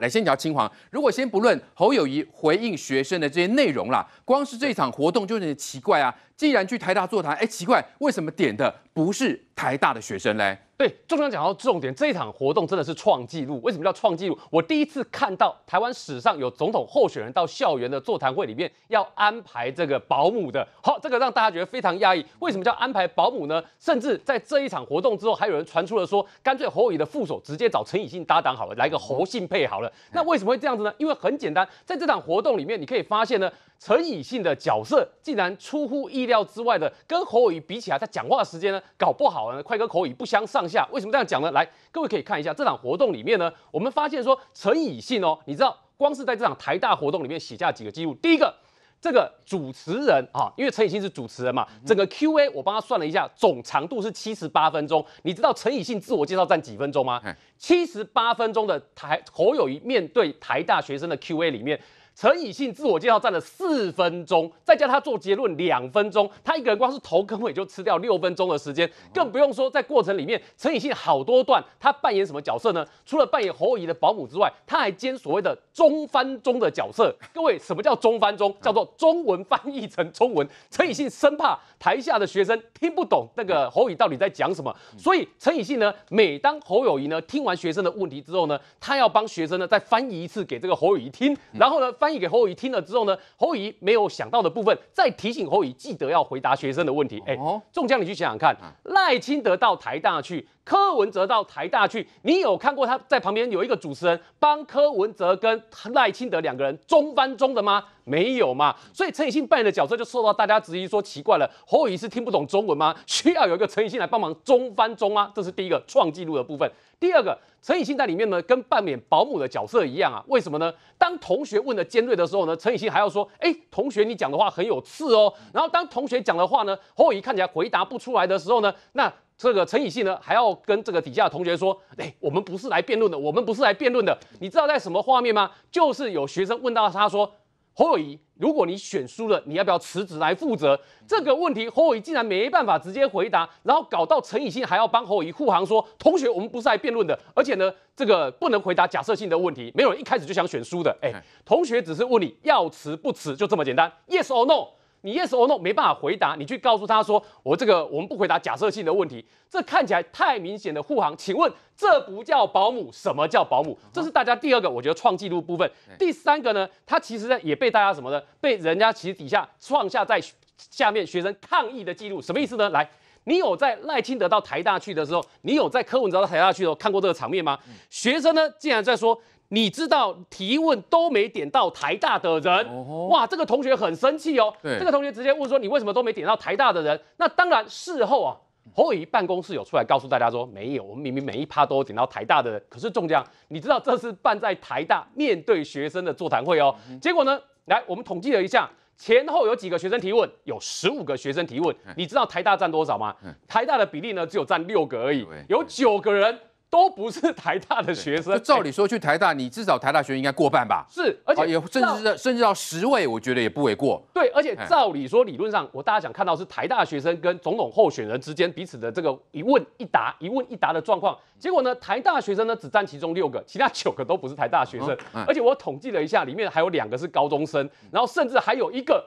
来先聊清华。如果先不论侯友谊回应学生的这些内容啦，光是这场活动就有点奇怪啊。既然去台大座谈，哎，奇怪，为什么点的不是台大的学生嘞？对，重点讲到重点，这一场活动真的是创纪录。为什么叫创纪录？我第一次看到台湾史上有总统候选人到校园的座谈会里面要安排这个保姆的，好，这个让大家觉得非常压抑。为什么叫安排保姆呢？甚至在这一场活动之后，还有人传出了说，干脆侯友的副手直接找陈以信搭档好了，来个侯姓配好了。那为什么会这样子呢？因为很简单，在这场活动里面，你可以发现呢。陈以信的角色竟然出乎意料之外的跟侯友谊比起来，他讲话时间呢，搞不好呢快跟侯友谊不相上下。为什么这样讲呢？来，各位可以看一下这场活动里面呢，我们发现说陈以信哦，你知道光是在这场台大活动里面写下几个记录，第一个，这个主持人啊，因为陈以信是主持人嘛，整个 Q&A 我帮他算了一下，总长度是七十八分钟。你知道陈以信自我介绍占几分钟吗？七十八分钟的台侯友谊面对台大学生的 Q&A 里面。陈以信自我介绍占了四分钟，再加他做结论两分钟，他一个人光是头跟尾就吃掉六分钟的时间，更不用说在过程里面，陈以信好多段他扮演什么角色呢？除了扮演侯友谊的保姆之外，他还兼所谓的中翻中的角色。各位，什么叫中翻中？叫做中文翻译成中文。陈以信生怕台下的学生听不懂那个侯友谊到底在讲什么，所以陈以信呢，每当侯友谊呢听完学生的问题之后呢，他要帮学生呢再翻译一次给这个侯友谊听，然后呢翻。翻译给侯乙听了之后呢，侯乙没有想到的部分，再提醒侯乙记得要回答学生的问题。哎，中将，你去想想看，赖清德到台大去。柯文哲到台大去，你有看过他在旁边有一个主持人帮柯文哲跟赖清德两个人中翻中的吗？没有嘛，所以陈以信扮演的角色就受到大家质疑，说奇怪了，侯宇是听不懂中文吗？需要有一个陈以信来帮忙中翻中啊？这是第一个创纪录的部分。第二个，陈以信在里面呢，跟扮演保姆的角色一样啊？为什么呢？当同学问的尖锐的时候呢，陈以信还要说，哎，同学你讲的话很有刺哦。然后当同学讲的话呢，侯宇看起来回答不出来的时候呢，那。这个陈以信呢，还要跟这个底下的同学说，哎，我们不是来辩论的，我们不是来辩论的。你知道在什么画面吗？就是有学生问到他说，侯友谊，如果你选输了，你要不要辞职来负责？这个问题，侯友谊竟然没办法直接回答，然后搞到陈以信还要帮侯友谊护航，说同学，我们不是来辩论的，而且呢，这个不能回答假设性的问题，没有人一开始就想选输的，哎，同学只是问你要辞不辞，就这么简单，yes or no。你 yes or no 没办法回答，你去告诉他说，我这个我们不回答假设性的问题，这看起来太明显的护航，请问这不叫保姆，什么叫保姆？这是大家第二个我觉得创纪录部分。第三个呢，他其实也也被大家什么呢？被人家其实底下创下在下面学生抗议的记录，什么意思呢？来，你有在赖清德到台大去的时候，你有在柯文哲到台大去的时候看过这个场面吗？学生呢，竟然在说。你知道提问都没点到台大的人，哇，这个同学很生气哦。这个同学直接问说：“你为什么都没点到台大的人？”那当然，事后啊，侯乙办公室有出来告诉大家说：“没有，我们明明每一趴都点到台大的人，可是中奖。”你知道这是办在台大面对学生的座谈会哦。结果呢，来，我们统计了一下，前后有几个学生提问，有十五个学生提问。你知道台大占多少吗？台大的比例呢，只有占六个而已，有九个人。都不是台大的学生，照理说去台大，你至少台大学应该过半吧？是，而且也甚至甚至到十位，我觉得也不为过。对，而且照理说理论上，我大家想看到是台大学生跟总统候选人之间彼此的这个一问一答、一问一答的状况。结果呢，台大学生呢只占其中六个，其他九个都不是台大学生。而且我统计了一下，里面还有两个是高中生，然后甚至还有一个。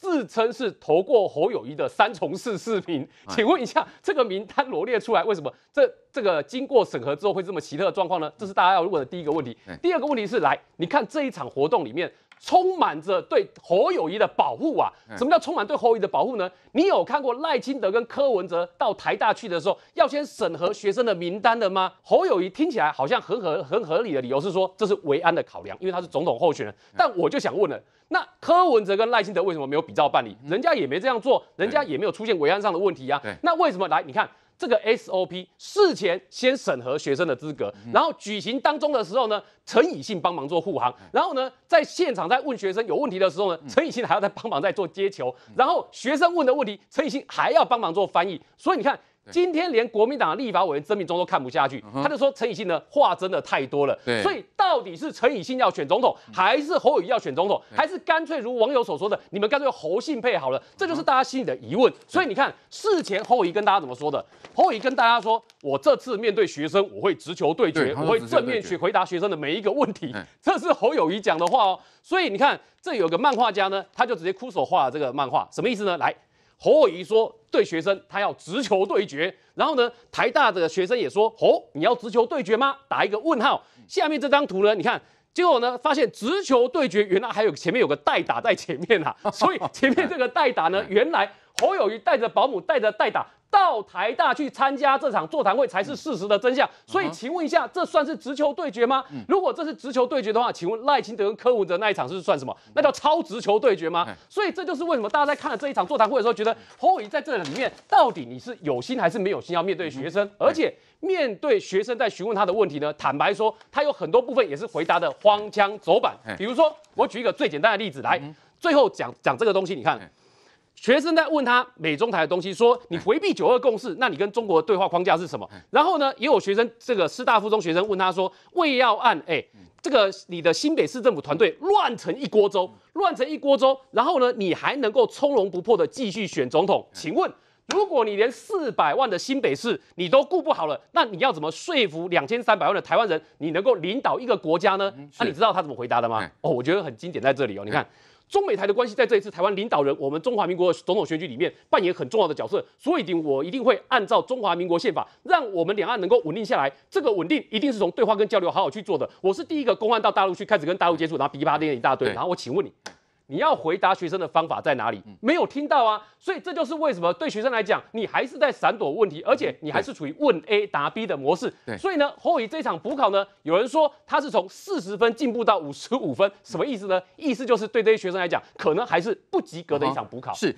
自称是投过侯友谊的三重市视频，请问一下，这个名单罗列出来，为什么这这个经过审核之后会这么奇特的状况呢？这是大家要问的第一个问题。第二个问题是，来你看这一场活动里面。充满着对侯友谊的保护啊！什么叫充满对侯友谊的保护呢？你有看过赖清德跟柯文哲到台大去的时候，要先审核学生的名单的吗？侯友谊听起来好像很合很合理的理由是说这是维安的考量，因为他是总统候选人。但我就想问了，那柯文哲跟赖清德为什么没有比照办理？人家也没这样做，人家也没有出现维安上的问题啊。那为什么来？你看。这个 SOP 事前先审核学生的资格，然后举行当中的时候呢，陈以信帮忙做护航，然后呢，在现场在问学生有问题的时候呢，陈以信还要在帮忙在做接球，然后学生问的问题，陈以信还要帮忙做翻译，所以你看，今天连国民党的立法委员曾铭宗都看不下去，他就说陈以信呢话真的太多了，所以。到底是陈以信要选总统，还是侯友谊要选总统，还是干脆如网友所说的，你们干脆侯信配好了？这就是大家心里的疑问。所以你看事前侯友谊跟大家怎么说的？侯友谊跟大家说：“我这次面对学生，我会直球对决，我会正面去回答学生的每一个问题。”这是侯友谊讲的话哦。所以你看，这有个漫画家呢，他就直接枯手画了这个漫画，什么意思呢？来。侯友谊说：“对学生，他要直球对决。”然后呢，台大的学生也说：“哦，你要直球对决吗？”打一个问号。下面这张图呢，你看，结果呢，发现直球对决原来还有前面有个代打在前面啊，所以前面这个代打呢，原来侯友谊带着保姆带着代打。到台大去参加这场座谈会才是事实的真相，所以请问一下，这算是直球对决吗？如果这是直球对决的话，请问赖清德跟柯文哲那一场是算什么？那叫超直球对决吗？所以这就是为什么大家在看了这一场座谈会的时候，觉得侯伟在这里面到底你是有心还是没有心要面对学生？而且面对学生在询问他的问题呢，坦白说，他有很多部分也是回答的荒腔走板。比如说，我举一个最简单的例子来，最后讲讲这个东西，你看。学生在问他美中台的东西，说你回避九二共识，那你跟中国对话框架是什么？然后呢，也有学生这个师大附中学生问他说，魏要案，哎，这个你的新北市政府团队乱成一锅粥，乱成一锅粥，然后呢，你还能够从容不迫的继续选总统？请问，如果你连四百万的新北市你都顾不好了，那你要怎么说服两千三百万的台湾人，你能够领导一个国家呢？那你知道他怎么回答的吗？哦，我觉得很经典在这里哦，你看。中美台的关系在这一次台湾领导人我们中华民国总统选举里面扮演很重要的角色，所以定我一定会按照中华民国宪法，让我们两岸能够稳定下来。这个稳定一定是从对话跟交流好好去做的。我是第一个公案到大陆去开始跟大陆接触，然后噼里啪啦一大堆，然后我请问你。你要回答学生的方法在哪里？没有听到啊！所以这就是为什么对学生来讲，你还是在闪躲问题，而且你还是处于问 A 答 B 的模式。对，所以呢，后以这场补考呢，有人说他是从四十分进步到五十五分，什么意思呢？意思就是对这些学生来讲，可能还是不及格的一场补考。是。